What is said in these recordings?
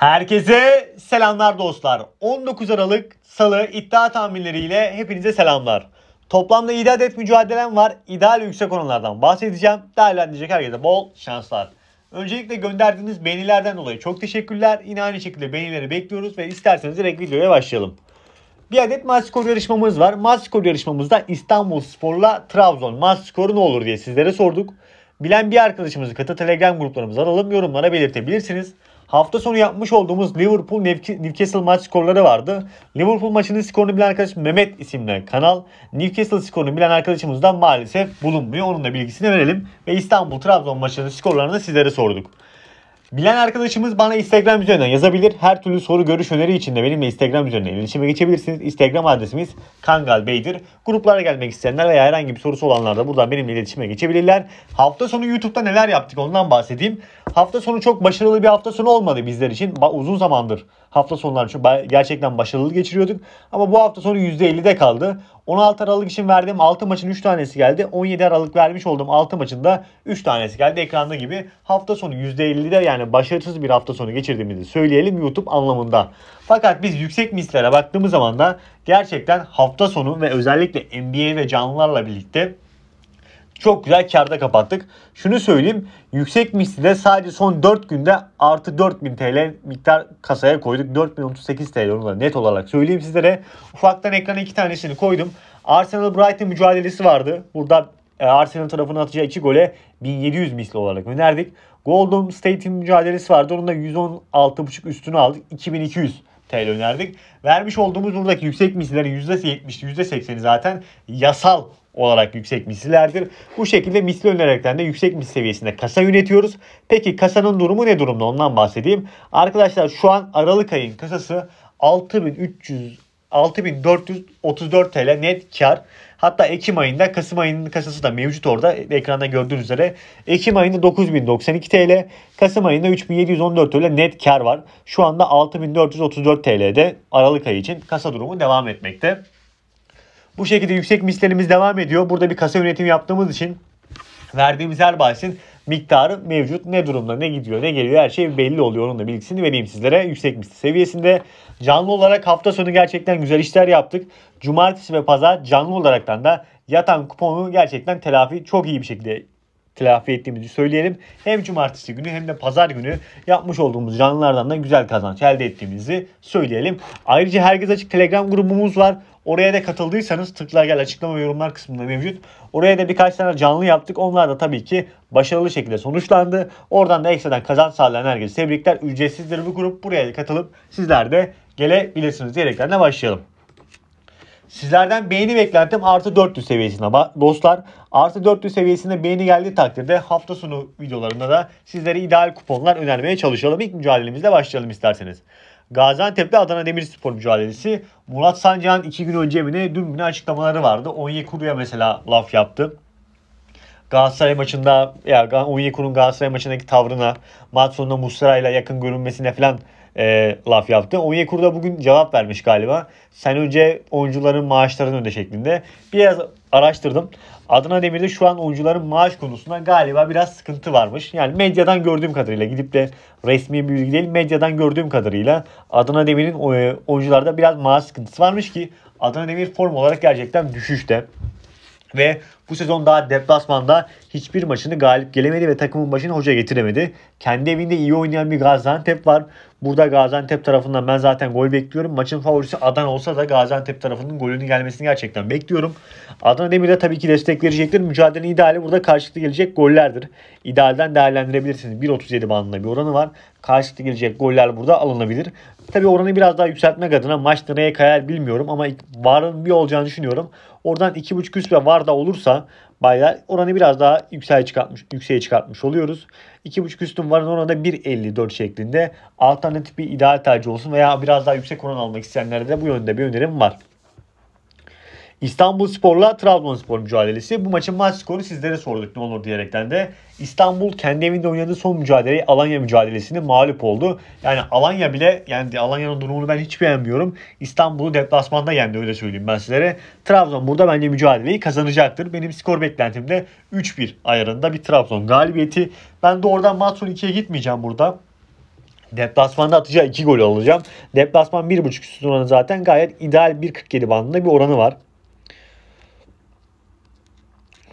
Herkese selamlar dostlar. 19 Aralık Salı iddia tahminleriyle hepinize selamlar. Toplamda 7 adet mücadelem var. İdeal yüksek oranlardan bahsedeceğim. Değerlendirecek herkese bol şanslar. Öncelikle gönderdiğiniz beğenilerden dolayı çok teşekkürler. Yine aynı şekilde beğenileri bekliyoruz ve isterseniz direkt videoya başlayalım. Bir adet maç skoru yarışmamız var. Maç skoru yarışmamızda İstanbul Spor'la Trabzon maç skoru ne olur diye sizlere sorduk. Bilen bir arkadaşımızı katı Telegram gruplarımıza alalım. Yorumlara belirtebilirsiniz. Hafta sonu yapmış olduğumuz Liverpool Newcastle maç skorları vardı. Liverpool maçının skorunu bilen arkadaş Mehmet isimli kanal. Newcastle skorunu bilen arkadaşımızdan maalesef bulunmuyor. Onun da bilgisini verelim. Ve İstanbul Trabzon maçının skorlarını sizlere sorduk. Bilen arkadaşımız bana Instagram üzerinden yazabilir. Her türlü soru, görüş, öneri için de benimle Instagram üzerinden iletişime geçebilirsiniz. Instagram adresimiz Kangal Bey'dir. Gruplara gelmek isteyenler veya herhangi bir sorusu olanlar da buradan benimle iletişime geçebilirler. Hafta sonu YouTube'da neler yaptık ondan bahsedeyim. Hafta sonu çok başarılı bir hafta sonu olmadı bizler için. Uzun zamandır hafta sonları gerçekten başarılı geçiriyorduk. Ama bu hafta sonu %50'de kaldı. 16 Aralık için verdiğim 6 maçın 3 tanesi geldi. 17 Aralık vermiş olduğum 6 maçın da 3 tanesi geldi. Ekranda gibi hafta sonu %50'de yani başarısız bir hafta sonu geçirdiğimizi söyleyelim YouTube anlamında. Fakat biz yüksek mislere baktığımız zaman da gerçekten hafta sonu ve özellikle NBA ve canlılarla birlikte çok güzel karda kapattık. Şunu söyleyeyim. Yüksek misliyle sadece son 4 günde artı 4000 TL miktar kasaya koyduk. 4038 TL onu da net olarak söyleyeyim sizlere. Ufaktan ekrana iki tanesini koydum. Arsenal Brighton mücadelesi vardı. Burada e, Arsenal tarafına atacağı 2 gole 1700 misli olarak önerdik. Golden State'in mücadelesi vardı. Onun da 116.5 üstünü aldık. 2200 TL önerdik. Vermiş olduğumuz buradaki yüksek misillerin %70'i %80'i zaten yasal olarak yüksek mislilerdir. Bu şekilde misli önererekten de yüksek misli seviyesinde kasa yönetiyoruz. Peki kasanın durumu ne durumda ondan bahsedeyim. Arkadaşlar şu an Aralık ayın kasası 6300 6434 TL net kar. Hatta Ekim ayında Kasım ayının kasası da mevcut orada. Ekranda gördüğünüz üzere Ekim ayında 9092 TL, Kasım ayında 3714 TL net kar var. Şu anda 6434 TL'de Aralık ayı için kasa durumu devam etmekte. Bu şekilde yüksek mislerimiz devam ediyor. Burada bir kasa yönetimi yaptığımız için verdiğimiz her bahsin miktarı mevcut. Ne durumda, ne gidiyor, ne geliyor her şey belli oluyor. Onun da bilgisini vereyim sizlere. Yüksek misli seviyesinde canlı olarak hafta sonu gerçekten güzel işler yaptık. Cumartesi ve pazar canlı olaraktan da yatan kuponu gerçekten telafi çok iyi bir şekilde telafi ettiğimizi söyleyelim. Hem cumartesi günü hem de pazar günü yapmış olduğumuz canlılardan da güzel kazanç elde ettiğimizi söyleyelim. Ayrıca Herkes Açık Telegram grubumuz var. Oraya da katıldıysanız tıkla gel açıklama ve yorumlar kısmında mevcut. Oraya da birkaç tane canlı yaptık. Onlar da tabii ki başarılı şekilde sonuçlandı. Oradan da ekstradan kazanç sağlayan herkese tebrikler. Ücretsizdir bu grup. Buraya da katılıp sizler de gelebilirsiniz diyerekten de başlayalım. Sizlerden beğeni beklentim artı 400 seviyesine dostlar. Artı 400 seviyesinde beğeni geldiği takdirde hafta sonu videolarında da sizlere ideal kuponlar önermeye çalışalım. İlk mücadelemizle başlayalım isterseniz. Gaziantep'te Adana Demirspor mücadelesi. Murat Sancan iki gün önce mi ne dün mü açıklamaları vardı. Onyekuru'ya mesela laf yaptı. Galatasaray maçında ya Onyekuru'nun Galatasaray maçındaki tavrına maç sonunda Muslera ile yakın görünmesine falan e, laf yaptı. Onyekuru da bugün cevap vermiş galiba. Sen önce oyuncuların maaşlarını öde şeklinde. Biraz araştırdım. Adana Demir'de şu an oyuncuların maaş konusunda galiba biraz sıkıntı varmış. Yani medyadan gördüğüm kadarıyla gidip de resmi bir bilgi değil medyadan gördüğüm kadarıyla Adana Demir'in e, oyuncularda biraz maaş sıkıntısı varmış ki Adana Demir form olarak gerçekten düşüşte. Ve bu sezon daha deplasmanda hiçbir maçını galip gelemedi ve takımın başını hoca getiremedi. Kendi evinde iyi oynayan bir Gaziantep var. Burada Gaziantep tarafından ben zaten gol bekliyorum. Maçın favorisi Adana olsa da Gaziantep tarafının golünün gelmesini gerçekten bekliyorum. Adana Demir'e tabii ki destek verecektir. Mücadelenin ideali burada karşılıklı gelecek gollerdir. İdealden değerlendirebilirsiniz. 1.37 bandında bir oranı var. Karşılıklı gelecek goller burada alınabilir. Tabii oranı biraz daha yükseltmek adına maç nereye kayar bilmiyorum ama varın bir olacağını düşünüyorum. Oradan 2.5 üst ve var da olursa baylar oranı biraz daha yükseğe çıkartmış, yükseğe çıkartmış oluyoruz. 2.5 üstün varın oranı 1.54 şeklinde. Alternatif bir ideal tercih olsun veya biraz daha yüksek oran almak isteyenlere de bu yönde bir önerim var. İstanbul Spor'la Trabzonspor mücadelesi. Bu maçın maç skoru sizlere sorduk ne olur diyerekten de. İstanbul kendi evinde oynadığı son mücadeleyi Alanya mücadelesini mağlup oldu. Yani Alanya bile yani Alanya'nın durumunu ben hiç beğenmiyorum. İstanbul'u deplasmanda yendi öyle söyleyeyim ben sizlere. Trabzon burada bence mücadeleyi kazanacaktır. Benim skor beklentim de 3-1 ayarında bir Trabzon galibiyeti. Ben de oradan maç sonu 2'ye gitmeyeceğim burada. Deplasmanda atacağı 2 gol alacağım. Deplasman 1.5 üstün oranı zaten gayet ideal 1.47 bandında bir oranı var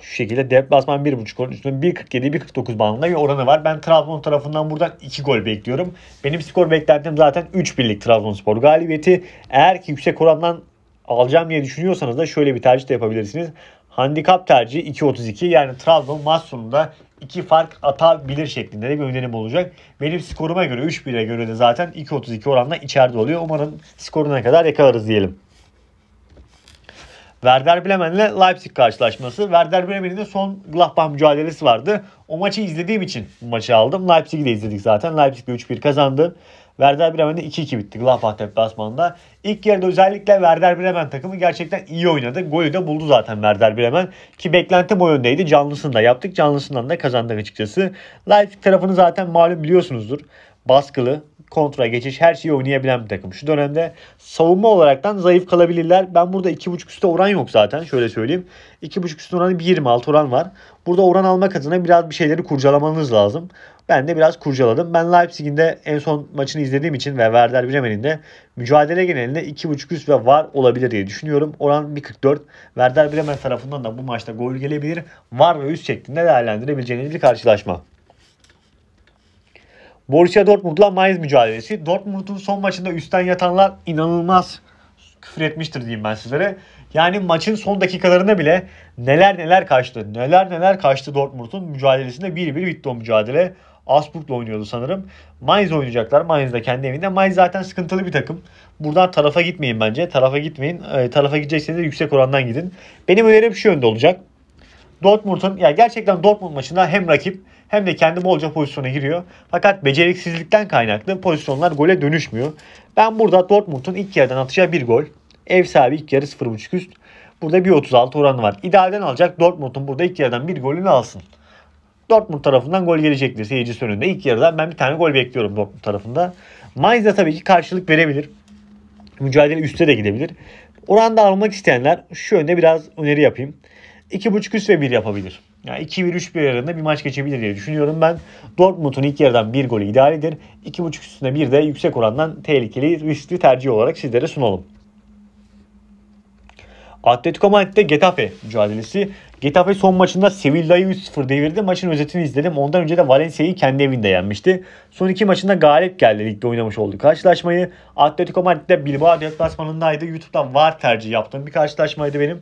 şu şekilde deplasman 1.5 gol üstünde 1.47-1.49 bandında bir oranı var. Ben Trabzon tarafından buradan 2 gol bekliyorum. Benim skor beklentim zaten 3 birlik Trabzonspor galibiyeti. Eğer ki yüksek orandan alacağım diye düşünüyorsanız da şöyle bir tercih de yapabilirsiniz. Handikap tercihi 2.32 yani Trabzon maç sonunda 2 fark atabilir şeklinde de bir önerim olacak. Benim skoruma göre 3-1'e göre de zaten 2.32 oranla içeride oluyor. Umarım skoruna kadar yakalarız diyelim. Werder ile Leipzig karşılaşması. Werder Bremen'in de son Gladbach mücadelesi vardı. O maçı izlediğim için bu maçı aldım. Leipzig'i de izledik zaten. Leipzig de 3-1 kazandı. Werder Bremen'de 2-2 bitti Gladbach deplasmanında. İlk yarıda özellikle Werder Bremen takımı gerçekten iyi oynadı. Golü de buldu zaten Werder Bremen. Ki beklentim o yöndeydi. Canlısında yaptık. Canlısından da kazandık açıkçası. Leipzig tarafını zaten malum biliyorsunuzdur. Baskılı, kontra geçiş her şeyi oynayabilen bir takım. Şu dönemde savunma olaraktan zayıf kalabilirler. Ben burada 2.5 üstte oran yok zaten şöyle söyleyeyim. 2.5 üstte oranı 1.26 oran var. Burada oran almak adına biraz bir şeyleri kurcalamanız lazım. Ben de biraz kurcaladım. Ben Leipzig'in de en son maçını izlediğim için ve Werder Bremen'in de mücadele genelinde 2.5 üst ve var olabilir diye düşünüyorum. Oran 1.44. Werder Bremen tarafından da bu maçta gol gelebilir. Var ve üst şeklinde değerlendirebileceğiniz bir karşılaşma. Borussia Dortmund'la Mainz mücadelesi. Dortmund'un son maçında üstten yatanlar inanılmaz küfür etmiştir diyeyim ben sizlere. Yani maçın son dakikalarında bile neler neler kaçtı. Neler neler kaçtı Dortmund'un mücadelesinde 1-1 bitti o mücadele. Asburg'la oynuyordu sanırım. Mainz oynayacaklar. Mainz de kendi evinde. Mainz zaten sıkıntılı bir takım. Buradan tarafa gitmeyin bence. Tarafa gitmeyin. E, tarafa gidecekseniz de yüksek orandan gidin. Benim önerim şu yönde olacak. Dortmund'un ya gerçekten Dortmund maçında hem rakip hem de kendi bolca pozisyona giriyor. Fakat beceriksizlikten kaynaklı pozisyonlar gole dönüşmüyor. Ben burada Dortmund'un ilk yarıdan atacağı bir gol. Ev sahibi ilk yarı 0.5 üst. Burada 1.36 oranı var. İdealden alacak Dortmund'un burada ilk yarıdan bir golünü alsın. Dortmund tarafından gol gelecektir seyirci önünde. İlk yarıdan ben bir tane gol bekliyorum Dortmund tarafında. Mainz de tabii ki karşılık verebilir. Mücadele üstte de gidebilir. Oranda almak isteyenler şu yönde biraz öneri yapayım. 2.5 üst ve 1 yapabilir. Yani 2-1-3-1 ayarında bir maç geçebilir diye düşünüyorum ben. Dortmund'un ilk yarıdan bir golü idealidir. 2.5 üstüne bir de yüksek orandan tehlikeli riskli tercih olarak sizlere sunalım. Atletico Madrid'de Getafe mücadelesi. Getafe son maçında Sevilla'yı 3-0 devirdi. Maçın özetini izledim. Ondan önce de Valencia'yı kendi evinde yenmişti. Son iki maçında galip geldi ligde oynamış oldu karşılaşmayı. Atletico Madrid'de Bilbao deplasmanındaydı. YouTube'dan VAR tercih yaptım bir karşılaşmaydı benim.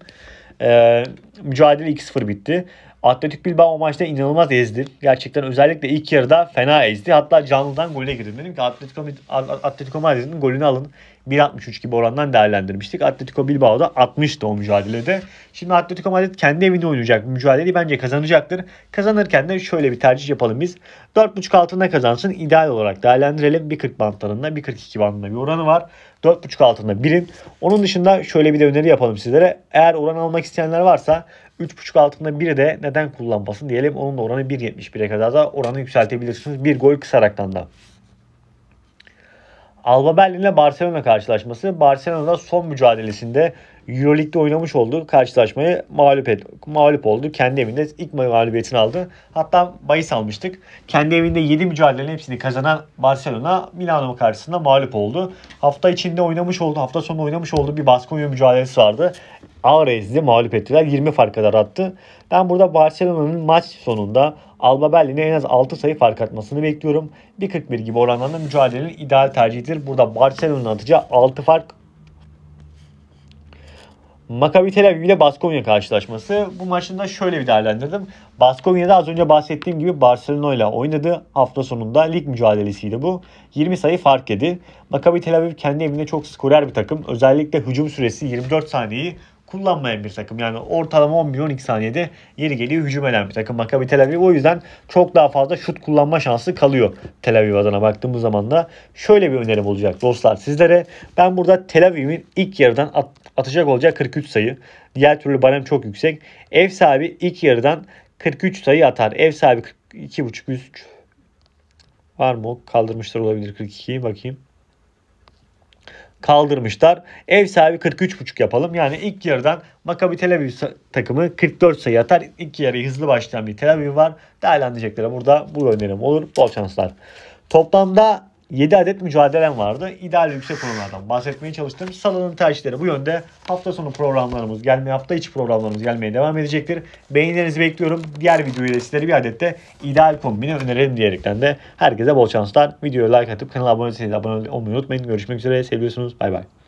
Ee, mücadele 2-0 bitti. Atletik Bilbao o maçta inanılmaz ezdi. Gerçekten özellikle ilk yarıda fena ezdi. Hatta canlıdan gole girdim. Dedim ki Atletico, Atletico Madrid'in golünü alın. 1.63 gibi orandan değerlendirmiştik. Atletico Bilbao'da 60'tı o mücadelede. Şimdi Atletico Madrid kendi evinde oynayacak. Mücadeleyi bence kazanacaktır. Kazanırken de şöyle bir tercih yapalım biz. 4.5 altında kazansın. ideal olarak değerlendirelim. 1.40 bantlarında 1.42 bandında bir oranı var. 4.5 altında birin. Onun dışında şöyle bir de öneri yapalım sizlere. Eğer oran almak isteyenler varsa 3.5 altında biri de neden kullanmasın diyelim. Onun da oranı 1.71'e kadar da oranı yükseltebilirsiniz. Bir gol kısaraktan da. Alba Berlin ile Barcelona karşılaşması. Barcelona'da son mücadelesinde Euroleague'de oynamış olduğu karşılaşmayı mağlup, et, mağlup oldu. Kendi evinde ilk mağlubiyetini aldı. Hatta bahis almıştık. Kendi evinde 7 mücadelenin hepsini kazanan Barcelona Milano karşısında mağlup oldu. Hafta içinde oynamış oldu, hafta sonu oynamış olduğu bir Baskonya mücadelesi vardı. Alvarez'i mağlup ettiler. 20 fark kadar attı. Ben burada Barcelona'nın maç sonunda Alba Berlin'e en az 6 sayı fark atmasını bekliyorum. 1.41 gibi oranlarında mücadelenin ideal tercihidir. Burada Barcelona'nın atacağı 6 fark Maccabi Tel Aviv ile Baskonya karşılaşması. Bu maçını da şöyle bir değerlendirdim. Baskonya'da az önce bahsettiğim gibi Barcelona ile oynadı. Hafta sonunda lig mücadelesiydi bu. 20 sayı fark yedi. Maccabi Tel Aviv kendi evinde çok skorer bir takım. Özellikle hücum süresi 24 saniyeyi kullanmayan bir takım. Yani ortalama 10 milyon 12 saniyede yeri geliyor hücum eden bir takım Maccabi Tel Aviv. O yüzden çok daha fazla şut kullanma şansı kalıyor Tel Aviv adına baktığımız zaman da şöyle bir önerim olacak dostlar sizlere. Ben burada Tel Aviv'in ilk yarıdan at atacak olacağı 43 sayı. Diğer türlü barem çok yüksek. Ev sahibi ilk yarıdan 43 sayı atar. Ev sahibi 42.5 üst var mı? Kaldırmışlar olabilir 42'yi bakayım kaldırmışlar. Ev sahibi 43.5 yapalım. Yani ilk yarıdan Makabi Tel Aviv takımı 44 sayı atar. İlk yarıyı hızlı başlayan bir Tel Aviv var. Değerlendireceklere burada bu önerim olur. Bol şanslar. Toplamda 7 adet mücadelem vardı. İdeal yüksek oranlardan bahsetmeye çalıştım. Salonun tercihleri bu yönde. Hafta sonu programlarımız gelmeye, hafta içi programlarımız gelmeye devam edecektir. Beğenilerinizi bekliyorum. Diğer videoyla sizlere bir adet de ideal kombini önerelim diyerekten de herkese bol şanslar. Videoya like atıp kanala abone abone olmayı unutmayın. Görüşmek üzere. Seviyorsunuz. Bay bay.